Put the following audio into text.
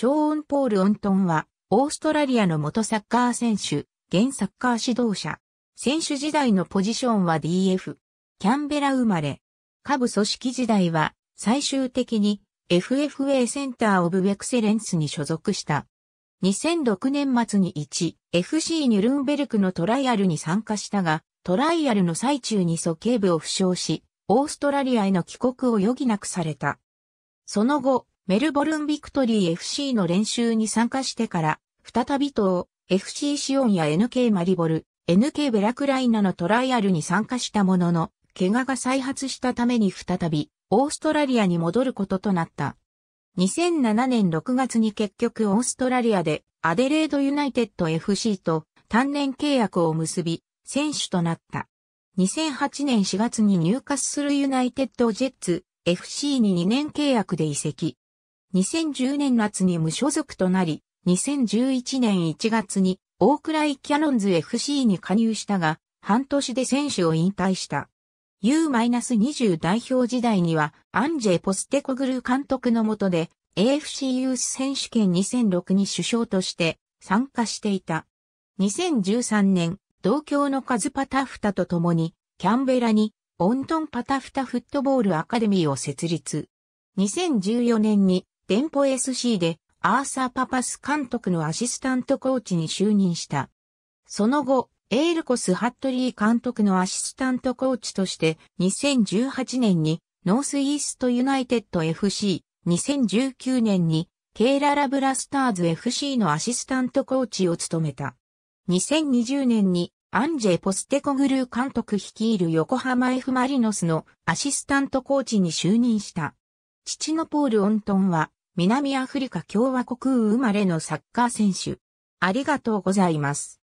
ショーン・ポール・オントンは、オーストラリアの元サッカー選手、現サッカー指導者。選手時代のポジションは DF。キャンベラ生まれ。下部組織時代は、最終的に FFA センターオブエクセレンスに所属した。2006年末に 1FC ニュルンベルクのトライアルに参加したが、トライアルの最中に素径部を負傷し、オーストラリアへの帰国を余儀なくされた。その後、メルボルンビクトリー FC の練習に参加してから、再びと FC シオンや NK マリボル、NK ベラクライナのトライアルに参加したものの、怪我が再発したために再び、オーストラリアに戻ることとなった。2007年6月に結局オーストラリアでアデレードユナイテッド FC と単年契約を結び、選手となった。2008年4月に入荷するユナイテッドジェッツ FC に2年契約で移籍。2010年夏に無所属となり、2011年1月に大倉井キャノンズ FC に加入したが、半年で選手を引退した。U-20 代表時代には、アンジェ・ポステコグル監督の下で、AFC ユース選手権2006に首相として参加していた。2013年、同郷のカズパタフタと共に、キャンベラに、オントンパタフタフットボールアカデミーを設立。2014年に、電報 SC でアーサー・パパス監督のアシスタントコーチに就任した。その後、エールコス・ハットリー監督のアシスタントコーチとして2018年にノースイーストユナイテッド FC、2019年にケイララブラスターズ FC のアシスタントコーチを務めた。2020年にアンジェ・ポステコグルー監督率いる横浜 F・ マリノスのアシスタントコーチに就任した。父のポール・オントンは南アフリカ共和国生まれのサッカー選手。ありがとうございます。